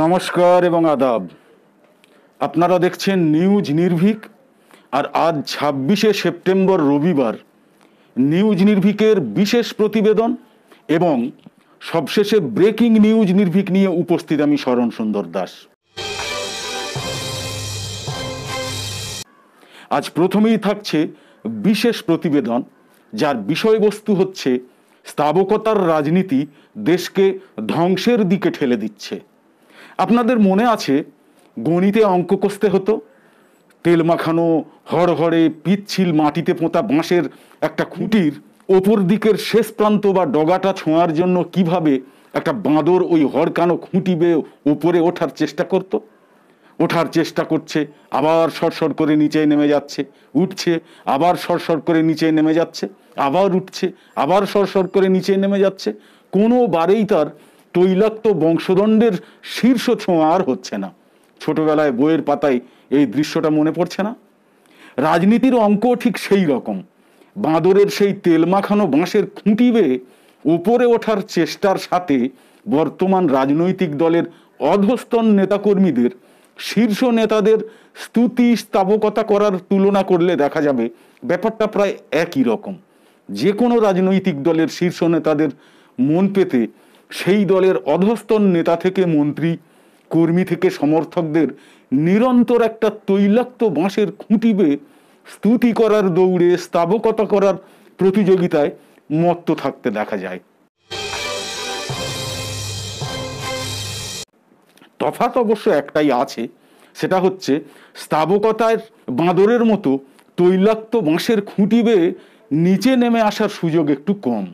নমস্কার এবং আদাব আপনারা দেখছেন নিউজ নির্ভীক আর আজ ছাব্বিশে সেপ্টেম্বর রবিবার নিউজ নির্ভীকের বিশেষ প্রতিবেদন এবং সবশেষে ব্রেকিং নিউজ নির্ভীক নিয়ে উপস্থিত আমি শরণ সুন্দর দাস আজ প্রথমেই থাকছে বিশেষ প্রতিবেদন যার বিষয়বস্তু হচ্ছে স্থাবকতার রাজনীতি দেশকে ধ্বংসের দিকে ঠেলে দিচ্ছে আপনাদের মনে আছে গণিতে অঙ্ক কষতে হতো তেল মাখানো হড়ে পিচ্ছিল মাটিতে পোঁতা বাঁশের একটা খুঁটির ওপর দিকের শেষ প্রান্ত বা ডগাটা ছোঁয়ার জন্য কিভাবে একটা বাঁদর ওই হড়কানো খুঁটি বেয়ে ওপরে ওঠার চেষ্টা করত ওঠার চেষ্টা করছে আবার সরসর করে নিচে নেমে যাচ্ছে উঠছে আবার সরসর করে নিচে নেমে যাচ্ছে আবার উঠছে আবার সরসর করে নিচে নেমে যাচ্ছে কোনো বারেই তার তৈলাক্ত বংশদণ্ডের শীর্ষ ছোঁয়া আর হচ্ছে না ছোটবেলায় বইয়ের পাতায় এই দৃশ্যটা মনে পড়ছে না রাজনীতির অঙ্ক ঠিক সেই রকম বাঁদরের সেই তেল মাখানো বাঁশের খুঁটি বেয়ে উপরে ওঠার চেষ্টার সাথে বর্তমান রাজনৈতিক দলের অধস্তন নেতাকর্মীদের শীর্ষ নেতাদের স্তুতি স্থাপকতা করার তুলনা করলে দেখা যাবে ব্যাপারটা প্রায় একই রকম যে কোনো রাজনৈতিক দলের শীর্ষ নেতাদের মন পেতে সেই দলের অধস্তন নেতা থেকে মন্ত্রী কর্মী থেকে সমর্থকদের নিরন্তর একটা তৈলাক্ত বাঁশের খুঁটি বেয়ে স্তুতি করার দৌড়ে স্তাবকতা করার প্রতিযোগিতায় মত্ত থাকতে দেখা যায় তফাত অবশ্য একটাই আছে সেটা হচ্ছে স্তাবকতার বাঁদরের মতো তৈলাক্ত বাঁশের খুঁটি বেয়ে নিচে নেমে আসার সুযোগ একটু কম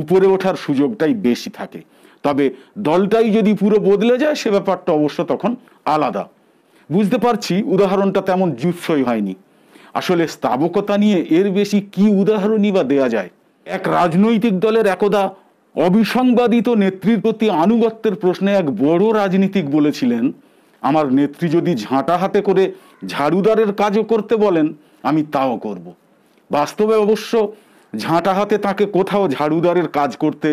উপরে ওঠার সুযোগটাই বেশি থাকে তবে দলটাই যদি পুরো বদলে যায় সে ব্যাপারটা অবশ্য তখন আলাদা বুঝতে পারছি উদাহরণটা তেমন জুৎসই হয়নি আসলে স্থাবকতা নিয়ে এর বেশি কি উদাহরণই বা দেয়া যায় এক রাজনৈতিক দলের একদা অবিসংবাদিত নেত্রীর প্রতি আনুগত্যের প্রশ্নে এক বড় রাজনীতিক বলেছিলেন আমার নেত্রী যদি ঝাঁটা হাতে করে ঝাড়ুদারের কাজও করতে বলেন আমি তাও করব। বাস্তবে অবশ্য ঝাঁটা হাতে তাকে কোথাও ঝাড়ুদারের কাজ করতে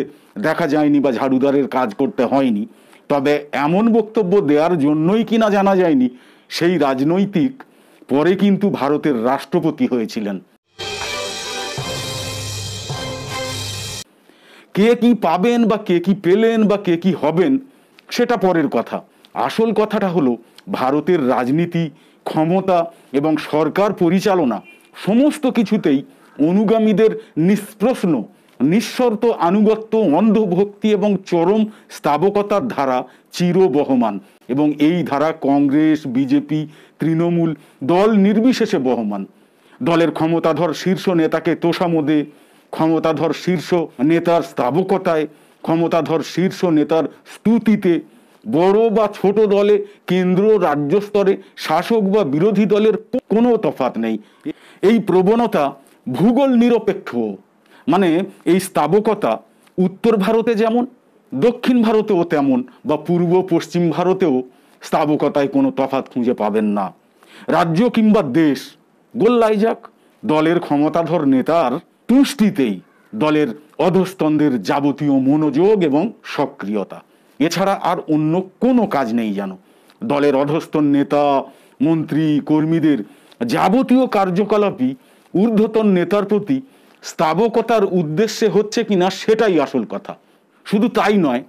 দেখা যায়নি বা ঝাড়ুদারের কাজ করতে হয়নি তবে এমন বক্তব্য দেওয়ার জন্যই কিনা জানা যায়নি সেই রাজনৈতিক পরে কিন্তু ভারতের রাষ্ট্রপতি হয়েছিলেন কে কি পাবেন বা কে কি পেলেন বা কে কি হবেন সেটা পরের কথা আসল কথাটা হলো ভারতের রাজনীতি ক্ষমতা এবং সরকার পরিচালনা সমস্ত কিছুতেই অনুগামীদের নিষ্প্রশ্ন নিঃশর্ত আনুগত্য অন্ধভক্তি এবং চরম স্থাবকতার ধারা চিরবহমান এবং এই ধারা কংগ্রেস বিজেপি তৃণমূল দল নির্বিশেষে বহমান দলের ক্ষমতাধর শীর্ষ নেতাকে তোষামোদে ক্ষমতাধর শীর্ষ নেতার স্থাবকতায় ক্ষমতাধর শীর্ষ নেতার স্তুতিতে বড় বা ছোট দলে কেন্দ্র রাজ্য স্তরে শাসক বা বিরোধী দলের কোনো তফাত নেই এই প্রবণতা ভূগোল নিরপেক্ষ মানে এই স্তাবকতা উত্তর ভারতে যেমন দক্ষিণ ভারতেও তেমন বা পূর্ব পশ্চিম ভারতেও স্তাবকতায় কোনো তফাত খুঁজে পাবেন না রাজ্য কিংবা দেশ গোল্লাই যাক দলের ক্ষমতাধর নেতার তুষ্টিতেই দলের অধস্তনদের যাবতীয় মনোযোগ এবং সক্রিয়তা এছাড়া আর অন্য কোনো কাজ নেই যেন দলের অধস্তন নেতা মন্ত্রী কর্মীদের যাবতীয় কার্যকলাপই ঊর্ধ্বতন নেতার প্রতি স্থাবকতার উদ্দেশ্যে হচ্ছে কি না সেটাই আসল কথা শুধু তাই নয়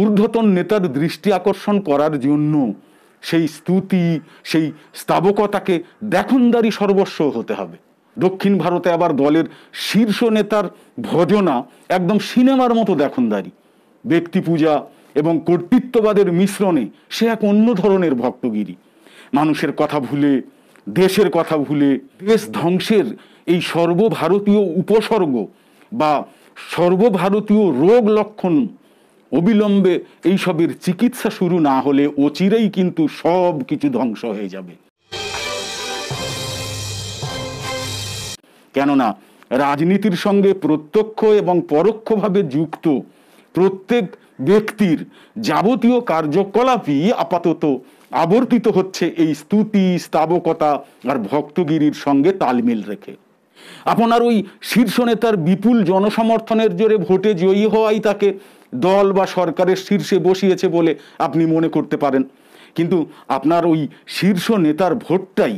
ঊর্ধ্বতন নেতার দৃষ্টি আকর্ষণ করার জন্য সেই স্তুতি সেই স্থাবকতাকে দেখনদারি সর্বস্ব হতে হবে দক্ষিণ ভারতে আবার দলের শীর্ষ নেতার ভজনা একদম সিনেমার মতো দেখনদারি ব্যক্তি পূজা এবং কর্তৃত্ববাদের মিশ্রণে সে এক অন্য ধরনের ভক্তগিরি মানুষের কথা ভুলে দেশের কথা ভুলে দেশ ধ্বংসের এই সর্বভারতীয় উপসর্গ বা সর্বভারতীয় রোগ লক্ষণ অবিলম্বে এইসবের চিকিৎসা শুরু না হলে অচিরেই কিন্তু সব কিছু ধ্বংস হয়ে যাবে কেননা রাজনীতির সঙ্গে প্রত্যক্ষ এবং পরোক্ষভাবে যুক্ত প্রত্যেক ব্যক্তির যাবতীয় কার্যকলাপই আপাতত আবর্তিত হচ্ছে এই স্তুতি স্তাবকতা আর ভক্তগিরির সঙ্গে তাল মিল রেখে আপনার ওই শীর্ষ নেতার বিপুল জনসমর্থনের জোরে ভোটে জয়ী হওয়াই তাকে দল বা সরকারের শীর্ষে বসিয়েছে বলে আপনি মনে করতে পারেন কিন্তু আপনার ওই শীর্ষ নেতার ভোটটাই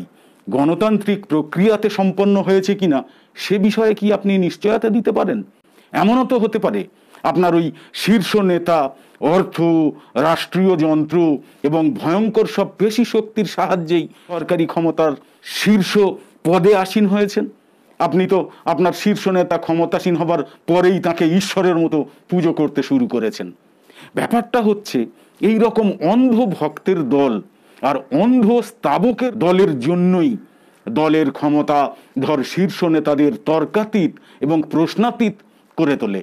গণতান্ত্রিক প্রক্রিয়াতে সম্পন্ন হয়েছে কিনা সে বিষয়ে কি আপনি নিশ্চয়তা দিতে পারেন এমনও তো হতে পারে আপনার ওই শীর্ষ নেতা অর্থ রাষ্ট্রীয় যন্ত্র এবং ভয়ঙ্কর সব পেশি শক্তির সাহায্যেই সরকারি ক্ষমতার শীর্ষ পদে আসীন হয়েছেন আপনি তো আপনার শীর্ষ নেতা ক্ষমতাসীন হবার পরেই তাকে ঈশ্বরের মতো পুজো করতে শুরু করেছেন ব্যাপারটা হচ্ছে এই রকম অন্ধ ভক্তের দল আর অন্ধ স্তাবকের দলের জন্যই দলের ক্ষমতা ধর শীর্ষ নেতাদের তর্কাতীত এবং প্রশ্নাতীত করে তোলে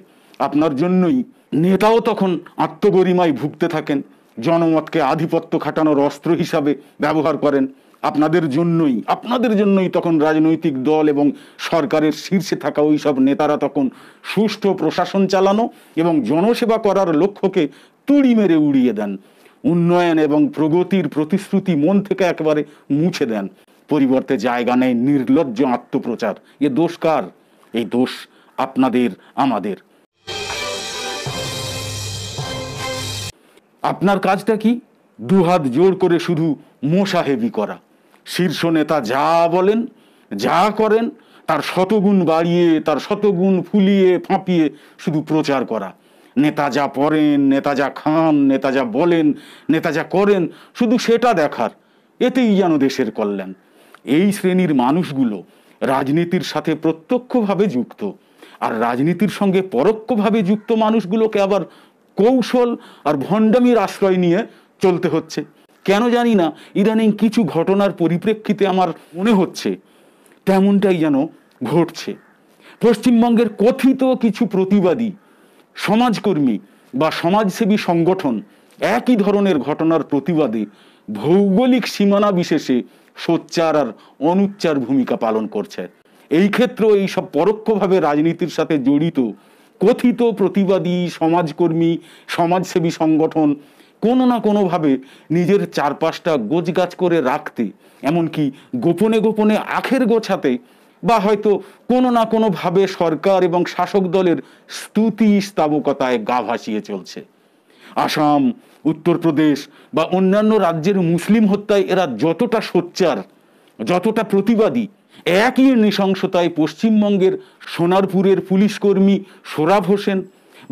আপনার জন্যই নেতাও তখন আত্মগরিমায় ভুগতে থাকেন জনমতকে আধিপত্য খাটানোর অস্ত্র হিসাবে ব্যবহার করেন আপনাদের জন্যই আপনাদের জন্যই তখন রাজনৈতিক দল এবং সরকারের শীর্ষে থাকা ওই সব নেতারা তখন সুষ্ঠু প্রশাসন চালানো এবং জনসেবা করার লক্ষ্যকে তুড়ি মেরে উড়িয়ে দেন উন্নয়ন এবং প্রগতির প্রতিশ্রুতি মন থেকে একেবারে মুছে দেন পরিবর্তে জায়গা নেয় নির্লজ্জ আত্মপ্রচার এ দোষ কার এই দোষ আপনাদের আমাদের আপনার কাজটা কি দুহাত জোর করে শুধু মোশাহেবি করা শীর্ষ নেতা যা বলেন যা করেন তার শতগুণ বাড়িয়ে তার শতগুণ ফুলিয়ে ফাঁপিয়ে শুধু প্রচার করা নেতা যা পড়েন নেতা যা খান নেতা যা বলেন নেতা যা করেন শুধু সেটা দেখার এতেই যেন দেশের কল্যাণ এই শ্রেণীর মানুষগুলো রাজনীতির সাথে প্রত্যক্ষভাবে যুক্ত আর রাজনীতির সঙ্গে পরোক্ষভাবে যুক্ত মানুষগুলোকে আবার কৌশল আর ভণ্ডামির আশ্রয় নিয়ে চলতে হচ্ছে কেন জানি না ইদানিং কিছু ঘটনার পরিপ্রেক্ষিতে আমার মনে হচ্ছে তেমনটাই যেন ঘটছে পশ্চিমবঙ্গের কথিত কিছু প্রতিবাদী সমাজকর্মী বা সমাজসেবী সংগঠন একই ধরনের ঘটনার প্রতিবাদে ভৌগোলিক সীমানা বিশেষে সোচ্চার আর অনুচ্চার ভূমিকা পালন করছে এই এই এইসব পরোক্ষভাবে রাজনীতির সাথে জড়িত কথিত প্রতিবাদী সমাজকর্মী সমাজসেবী সংগঠন কোনো না কোনোভাবে নিজের চারপাশটা গাছ করে রাখতে এমনকি গোপনে গোপনে আখের গোছাতে বা হয়তো কোনো না কোনোভাবে সরকার এবং শাসক দলের স্তুতি স্তাবকতায় গা ভাসিয়ে চলছে আসাম উত্তরপ্রদেশ বা অন্যান্য রাজ্যের মুসলিম হত্যায় এরা যতটা সোচ্চার যতটা প্রতিবাদী একই নৃশংসতায় পশ্চিমবঙ্গের সোনারপুরের পুলিশকর্মী সোরাব হোসেন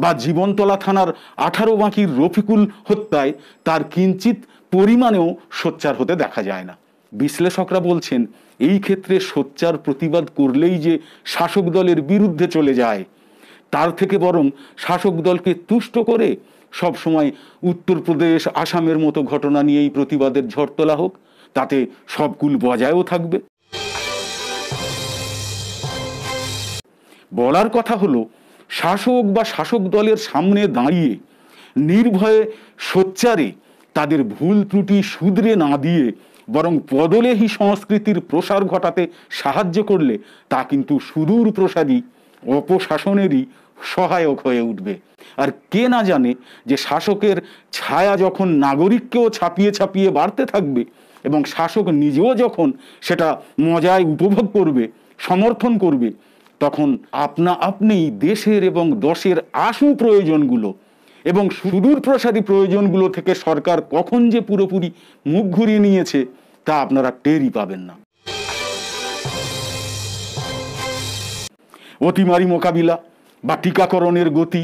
বা জীবনতলা থানার আঠারো বাঁকির রফিকুল হত্যায় তার কিঞ্চিত পরিমাণেও সোচ্চার হতে দেখা যায় না বিশ্লেষকরা বলছেন এই ক্ষেত্রে সোচ্চার প্রতিবাদ করলেই যে শাসক দলের বিরুদ্ধে চলে যায় তার থেকে বরং শাসক দলকে তুষ্ট করে সবসময় উত্তরপ্রদেশ আসামের মতো ঘটনা নিয়ে এই প্রতিবাদের ঝড় তোলা হোক তাতে সবকুল বজায়ও থাকবে বলার কথা হলো শাসক বা শাসক দলের সামনে দাঁড়িয়ে নির্ভয়ে সোচ্চারে তাদের ভুল ত্রুটি শুধরে না দিয়ে বরং হি সংস্কৃতির প্রসার ঘটাতে সাহায্য করলে তা কিন্তু সুদূর প্রসারী অপশাসনেরই সহায়ক হয়ে উঠবে আর কে না জানে যে শাসকের ছায়া যখন নাগরিককেও ছাপিয়ে ছাপিয়ে বাড়তে থাকবে এবং শাসক নিজেও যখন সেটা মজায় উপভোগ করবে সমর্থন করবে তখন আপনা আপনি দেশের এবং দশের আশু প্রয়োজনগুলো এবং সুদূর প্রসারী প্রয়োজনগুলো থেকে সরকার কখন যে পুরোপুরি মুখ ঘুরিয়ে নিয়েছে তা আপনারা টেরই পাবেন না অতিমারি মোকাবিলা বা টিকাকরণের গতি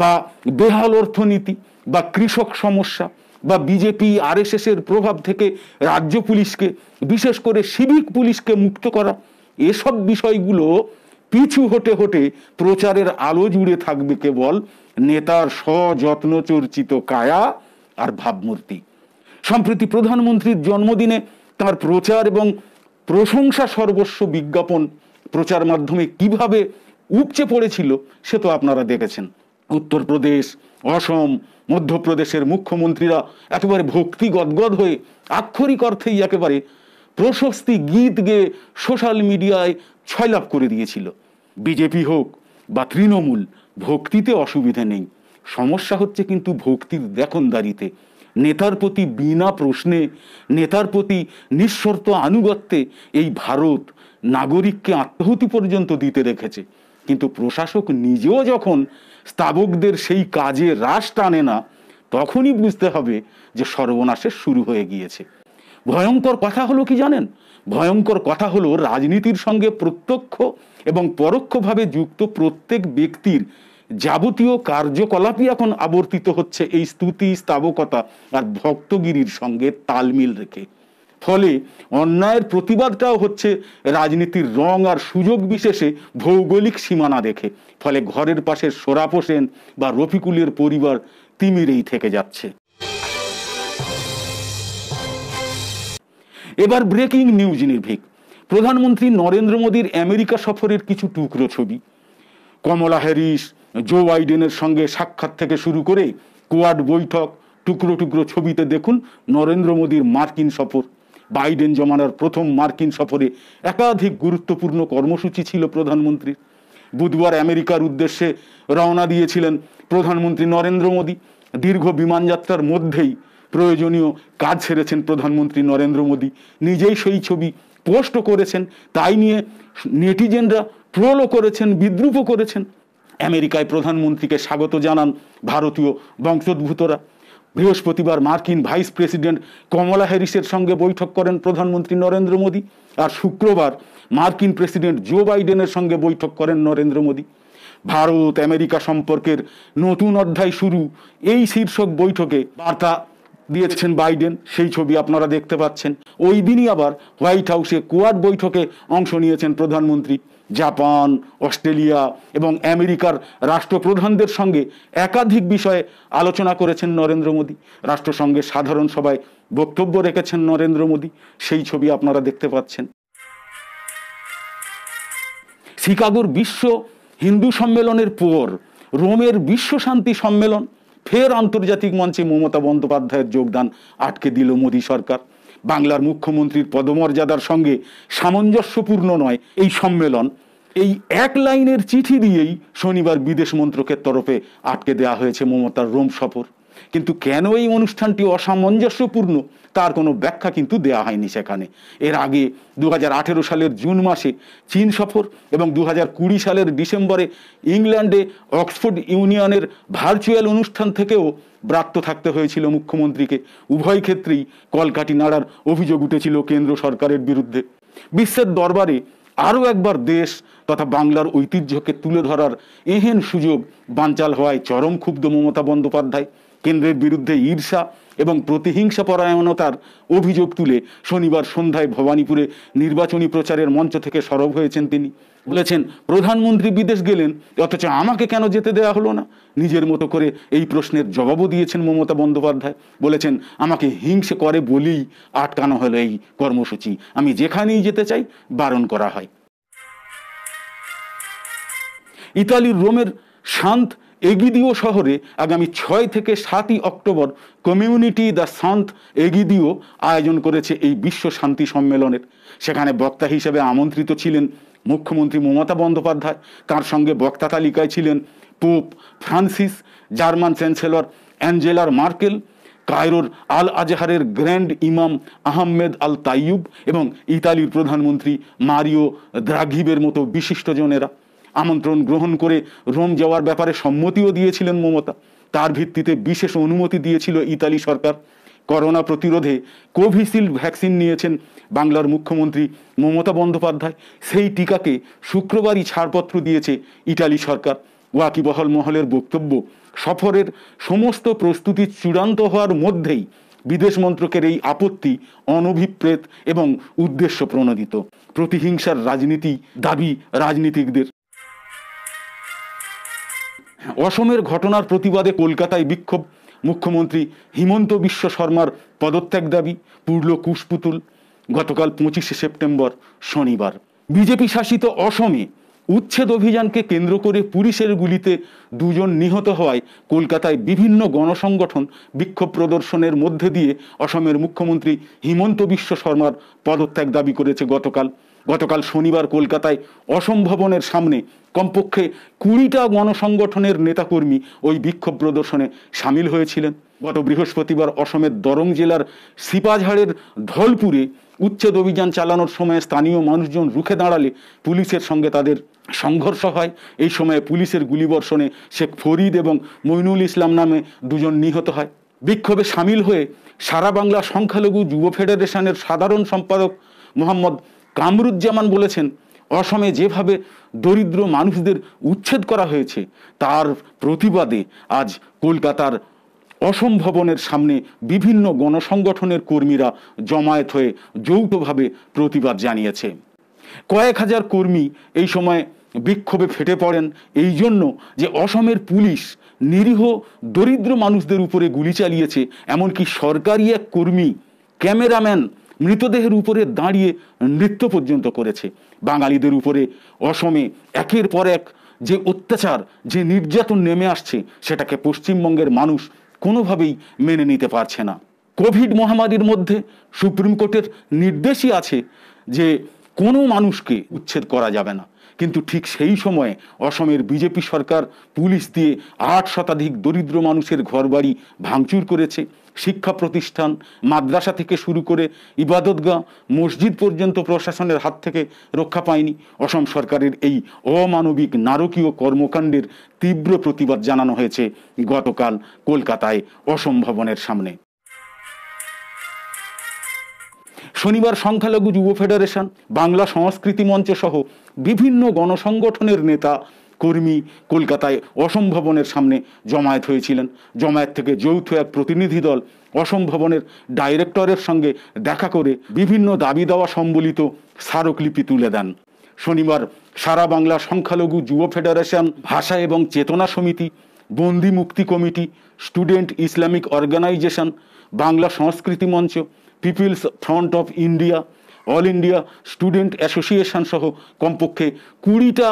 বা বেহাল অর্থনীতি বা কৃষক সমস্যা বা বিজেপি আরএসএসের প্রভাব থেকে রাজ্য পুলিশকে বিশেষ করে সিভিক পুলিশকে মুক্ত করা এসব বিষয়গুলো পিছু হতে হতে প্রচারের আলো জুড়ে থাকবে কেবল নেতার সযত্নচর্চিত কায়া আর ভাবমূর্তি সম্প্রতি প্রধানমন্ত্রীর জন্মদিনে তার প্রচার এবং প্রশংসা সর্বস্ব বিজ্ঞাপন প্রচার মাধ্যমে কিভাবে উপচে পড়েছিল সে তো আপনারা দেখেছেন উত্তরপ্রদেশ অসম মধ্যপ্রদেশের মুখ্যমন্ত্রীরা একেবারে ভক্তি গদগদ হয়ে আক্ষরিক অর্থেই একেবারে প্রশস্তি গীত গেয়ে সোশ্যাল মিডিয়ায় ছয়লাভ করে দিয়েছিল বিজেপি হোক বা তৃণমূল ভক্তিতে অসুবিধে নেই সমস্যা হচ্ছে কিন্তু ভক্তির দেখনদারিতে নেতার প্রতি বিনা প্রশ্নে নেতার প্রতি নিঃশর্ত আনুগত্যে এই ভারত নাগরিককে আত্মহতি পর্যন্ত দিতে রেখেছে কিন্তু প্রশাসক নিজেও যখন স্তাবকদের সেই কাজে রাশ টানে না তখনই বুঝতে হবে যে সর্বনাশের শুরু হয়ে গিয়েছে ভয়ঙ্কর কথা হলো কি জানেন ভয়ঙ্কর কথা হলো রাজনীতির সঙ্গে প্রত্যক্ষ এবং পরোক্ষভাবে যুক্ত প্রত্যেক ব্যক্তির যাবতীয় কার্যকলাপই এখন আবর্তিত হচ্ছে এই স্তুতি স্তাবকতা আর ভক্তগিরির সঙ্গে তালমিল রেখে ফলে অন্যায়ের প্রতিবাদটাও হচ্ছে রাজনীতির রং আর সুযোগ বিশেষে ভৌগোলিক সীমানা দেখে ফলে ঘরের পাশে সোরাপোসেন বা রফিকুলের পরিবার তিমিরেই থেকে যাচ্ছে এবার ব্রেকিং নিউজ নির্ভীক প্রধানমন্ত্রী নরেন্দ্র মোদীর আমেরিকা সফরের কিছু টুকরো ছবি কমলা হ্যারিস জো বাইডেনের সঙ্গে সাক্ষাৎ থেকে শুরু করে কোয়াড বৈঠক টুকরো টুকরো ছবিতে দেখুন নরেন্দ্র মোদীর মার্কিন সফর বাইডেন জমানার প্রথম মার্কিন সফরে একাধিক গুরুত্বপূর্ণ কর্মসূচি ছিল প্রধানমন্ত্রীর বুধবার আমেরিকার উদ্দেশ্যে রওনা দিয়েছিলেন প্রধানমন্ত্রী নরেন্দ্র মোদী দীর্ঘ বিমানযাত্রার মধ্যেই প্রয়োজনীয় কাজ সেরেছেন প্রধানমন্ত্রী নরেন্দ্র মোদী নিজেই সেই ছবি পোস্টও করেছেন তাই নিয়ে নেটিজেনরা ট্রোলও করেছেন বিদ্রুপও করেছেন আমেরিকায় প্রধানমন্ত্রীকে স্বাগত জানান ভারতীয় বংশোদ্ভূতরা বৃহস্পতিবার মার্কিন ভাইস প্রেসিডেন্ট কমলা হ্যারিসের সঙ্গে বৈঠক করেন প্রধানমন্ত্রী নরেন্দ্র মোদী আর শুক্রবার মার্কিন প্রেসিডেন্ট জো বাইডেনের সঙ্গে বৈঠক করেন নরেন্দ্র মোদী ভারত আমেরিকা সম্পর্কের নতুন অধ্যায় শুরু এই শীর্ষক বৈঠকে বার্তা দিয়েছেন বাইডেন সেই ছবি আপনারা দেখতে পাচ্ছেন ওই দিনই আবার হোয়াইট হাউসে কোয়াড বৈঠকে অংশ নিয়েছেন প্রধানমন্ত্রী জাপান অস্ট্রেলিয়া এবং আমেরিকার রাষ্ট্রপ্রধানদের সঙ্গে একাধিক বিষয়ে আলোচনা করেছেন নরেন্দ্র মোদী রাষ্ট্রসংঘের সাধারণ সভায় বক্তব্য রেখেছেন নরেন্দ্র মোদী সেই ছবি আপনারা দেখতে পাচ্ছেন শিকাগোর বিশ্ব হিন্দু সম্মেলনের পর রোমের বিশ্ব শান্তি সম্মেলন ফের আন্তর্জাতিক মঞ্চে মমতা বন্দ্যোপাধ্যায়ের যোগদান আটকে দিল মোদী সরকার বাংলার মুখ্যমন্ত্রীর পদমর্যাদার সঙ্গে সামঞ্জস্যপূর্ণ নয় এই সম্মেলন এই এক লাইনের চিঠি দিয়েই শনিবার বিদেশ মন্ত্রকের তরফে আটকে দেওয়া হয়েছে মমতার রোম সফর কিন্তু কেন এই অনুষ্ঠানটি অসামঞ্জস্যপূর্ণ তার কোনো ব্যাখ্যা কিন্তু দেয়া হয়নি সেখানে এর আগে দু সালের জুন মাসে চীন সফর এবং দু সালের ডিসেম্বরে ইংল্যান্ডে অক্সফোর্ড ইউনিয়নের ভার্চুয়াল অনুষ্ঠান থেকেও ব্রাত্য থাকতে হয়েছিল মুখ্যমন্ত্রীকে উভয় ক্ষেত্রেই কলকাটি নাড়ার অভিযোগ উঠেছিল কেন্দ্র সরকারের বিরুদ্ধে বিশ্বের দরবারে আরও একবার দেশ তথা বাংলার ঐতিহ্যকে তুলে ধরার এহেন সুযোগ বাঞ্চাল হওয়ায় চরম ক্ষুব্ধ মমতা বন্দ্যোপাধ্যায় কেন্দ্রের বিরুদ্ধে ঈর্ষা এবং প্রতিহিংসা পরায়ণতার অভিযোগ তুলে শনিবার সন্ধ্যায় ভবানীপুরে নির্বাচনী প্রচারের মঞ্চ থেকে সরব হয়েছেন তিনি বলেছেন প্রধানমন্ত্রী বিদেশ গেলেন অথচ আমাকে কেন যেতে দেয়া হলো না নিজের মতো করে এই প্রশ্নের জবাবও দিয়েছেন মমতা বন্দ্যোপাধ্যায় বলেছেন আমাকে হিংসে করে বলেই আটকানো হলো এই কর্মসূচি আমি যেখানেই যেতে চাই বারণ করা হয় ইতালির রোমের শান্ত এগিদিও শহরে আগামী ছয় থেকে সাতই অক্টোবর কমিউনিটি দ্য সন্ত এগিদিও আয়োজন করেছে এই বিশ্ব শান্তি সম্মেলনের সেখানে বক্তা হিসেবে আমন্ত্রিত ছিলেন মুখ্যমন্ত্রী মমতা বন্দ্যোপাধ্যায় তার সঙ্গে বক্তা তালিকায় ছিলেন পোপ ফ্রান্সিস জার্মান চ্যান্সেলর অ্যাঞ্জেলার মার্কেল কায়রোর আল আজহারের গ্র্যান্ড ইমাম আহমেদ আল তাইয়ুব এবং ইতালির প্রধানমন্ত্রী মারিও দ্রাঘিবের মতো বিশিষ্টজনেরা আমন্ত্রণ গ্রহণ করে রোম যাওয়ার ব্যাপারে সম্মতিও দিয়েছিলেন মমতা তার ভিত্তিতে বিশেষ অনুমতি দিয়েছিল ইতালি সরকার করোনা প্রতিরোধে কোভিশিল্ড ভ্যাকসিন নিয়েছেন বাংলার মুখ্যমন্ত্রী মমতা বন্দ্যোপাধ্যায় সেই টিকাকে শুক্রবারই ছাড়পত্র দিয়েছে ইটালি সরকার ওয়াকিবহল মহলের বক্তব্য সফরের সমস্ত প্রস্তুতি চূড়ান্ত হওয়ার মধ্যেই বিদেশ মন্ত্রকের এই আপত্তি অনভিপ্রেত এবং উদ্দেশ্য প্রণোদিত প্রতিহিংসার রাজনীতি দাবি রাজনীতিকদের অসমের ঘটনার প্রতিবাদে কলকাতায় বিক্ষোভ মুখ্যমন্ত্রী হিমন্ত বিশ্ব শর্মার পদত্যাগ দাবি পূর্ল কুশপুতুল গতকাল পঁচিশে সেপ্টেম্বর শনিবার বিজেপি শাসিত অসমে উচ্ছেদ অভিযানকে কেন্দ্র করে পুলিশের গুলিতে দুজন নিহত হওয়ায় কলকাতায় বিভিন্ন গণসংগঠন বিক্ষোভ প্রদর্শনের মধ্যে দিয়ে অসমের মুখ্যমন্ত্রী হিমন্ত বিশ্ব শর্মার পদত্যাগ দাবি করেছে গতকাল গতকাল শনিবার কলকাতায় অসম্ভবনের সামনে কমপক্ষে কুড়িটা গণসংগঠনের নেতাকর্মী ওই বিক্ষোভ প্রদর্শনে সামিল হয়েছিলেন গত বৃহস্পতিবার অসমের দরং জেলার সিপাঝাড়ের ধলপুরে উচ্ছেদ অভিযান চালানোর সময় স্থানীয় মানুষজন রুখে দাঁড়ালে পুলিশের সঙ্গে তাদের সংঘর্ষ হয় এই সময়ে পুলিশের গুলিবর্ষণে শেখ ফরিদ এবং মইনুল ইসলাম নামে দুজন নিহত হয় বিক্ষোভে সামিল হয়ে সারা বাংলা সংখ্যালঘু যুব ফেডারেশনের সাধারণ সম্পাদক মোহাম্মদ কামরুজ্জামান বলেছেন অসমে যেভাবে দরিদ্র মানুষদের উচ্ছেদ করা হয়েছে তার প্রতিবাদে আজ কলকাতার অসম্ভবনের সামনে বিভিন্ন গণসংগঠনের কর্মীরা জমায়েত হয়ে যৌথভাবে প্রতিবাদ জানিয়েছে কয়েক হাজার কর্মী এই সময় বিক্ষোভে ফেটে পড়েন এই জন্য যে অসমের পুলিশ নিরীহ দরিদ্র মানুষদের উপরে গুলি চালিয়েছে এমনকি সরকারি এক কর্মী ক্যামেরাম্যান মৃতদেহের উপরে দাঁড়িয়ে নৃত্য পর্যন্ত করেছে বাঙালিদের উপরে অসমে একের পর এক যে অত্যাচার যে নির্যাতন নেমে আসছে সেটাকে পশ্চিমবঙ্গের মানুষ কোনোভাবেই মেনে নিতে পারছে না কোভিড মহামারীর মধ্যে সুপ্রিম কোর্টের নির্দেশই আছে যে কোনো মানুষকে উচ্ছেদ করা যাবে না কিন্তু ঠিক সেই সময়ে অসমের বিজেপি সরকার পুলিশ দিয়ে আট শতাধিক দরিদ্র মানুষের ঘরবাড়ি ভাঙচুর করেছে শিক্ষা প্রতিষ্ঠান মাদ্রাসা থেকে শুরু করে ইবাদতগাঁ মসজিদ পর্যন্ত প্রশাসনের হাত থেকে রক্ষা পায়নি অসম সরকারের এই অমানবিক নারকীয় কর্মকাণ্ডের তীব্র প্রতিবাদ জানানো হয়েছে গতকাল কলকাতায় অসম্ভবনের সামনে শনিবার সংখ্যালঘু যুব ফেডারেশন বাংলা সংস্কৃতি মঞ্চ সহ বিভিন্ন গণসংগঠনের নেতা কর্মী কলকাতায় অসম্ভবনের সামনে জমায়েত হয়েছিলেন জমায়েত থেকে যৌথ এক প্রতিনিধি দল অসম্ভবনের ডাইরেক্টরের সঙ্গে দেখা করে বিভিন্ন দাবি দেওয়া সম্বলিত স্মারকলিপি তুলে দেন শনিবার সারা বাংলা সংখ্যালঘু যুব ফেডারেশন ভাষা এবং চেতনা Samiti Bandi Mukti Committee Student Islamic Organisation Bangla Sanskriti Mancha People's Front of India All India Student Association সহ কমপক্ষে কুড়িটা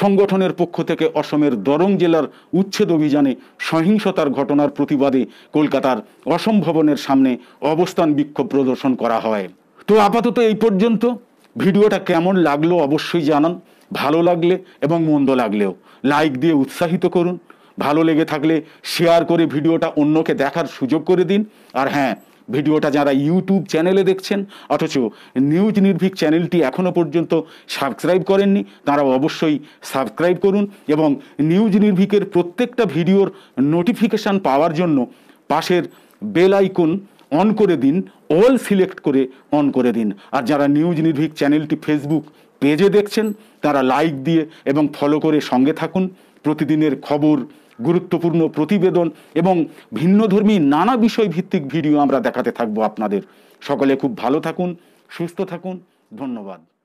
সংগঠনের পক্ষ থেকে অসমের দরং জেলার উচ্ছেদ অভিযানে সহিংসতার ঘটনার প্রতিবাদে কলকাতার অসম ভবনের সামনে অবস্থান বিক্ষোভ প্রদর্শন করা হয় তো আপাতত এই পর্যন্ত ভিডিওটা কেমন লাগলো অবশ্যই জানান ভালো লাগলে এবং মন্দ লাগলেও লাইক দিয়ে উৎসাহিত করুন ভালো লেগে থাকলে শেয়ার করে ভিডিওটা অন্যকে দেখার সুযোগ করে দিন আর হ্যাঁ ভিডিওটা যারা ইউটিউব চ্যানেলে দেখছেন অথচ নিউজ নির্ভীক চ্যানেলটি এখনও পর্যন্ত সাবস্ক্রাইব করেননি তারা অবশ্যই সাবস্ক্রাইব করুন এবং নিউজ নির্ভীকের প্রত্যেকটা ভিডিওর নোটিফিকেশান পাওয়ার জন্য পাশের বেল আইকন অন করে দিন অল সিলেক্ট করে অন করে দিন আর যারা নিউজ নির্ভীক চ্যানেলটি ফেসবুক পেজে দেখছেন তারা লাইক দিয়ে এবং ফলো করে সঙ্গে থাকুন প্রতিদিনের খবর গুরুত্বপূর্ণ প্রতিবেদন এবং ভিন্নধর্মী নানা বিষয় ভিত্তিক ভিডিও আমরা দেখাতে থাকবো আপনাদের সকলে খুব ভালো থাকুন সুস্থ থাকুন ধন্যবাদ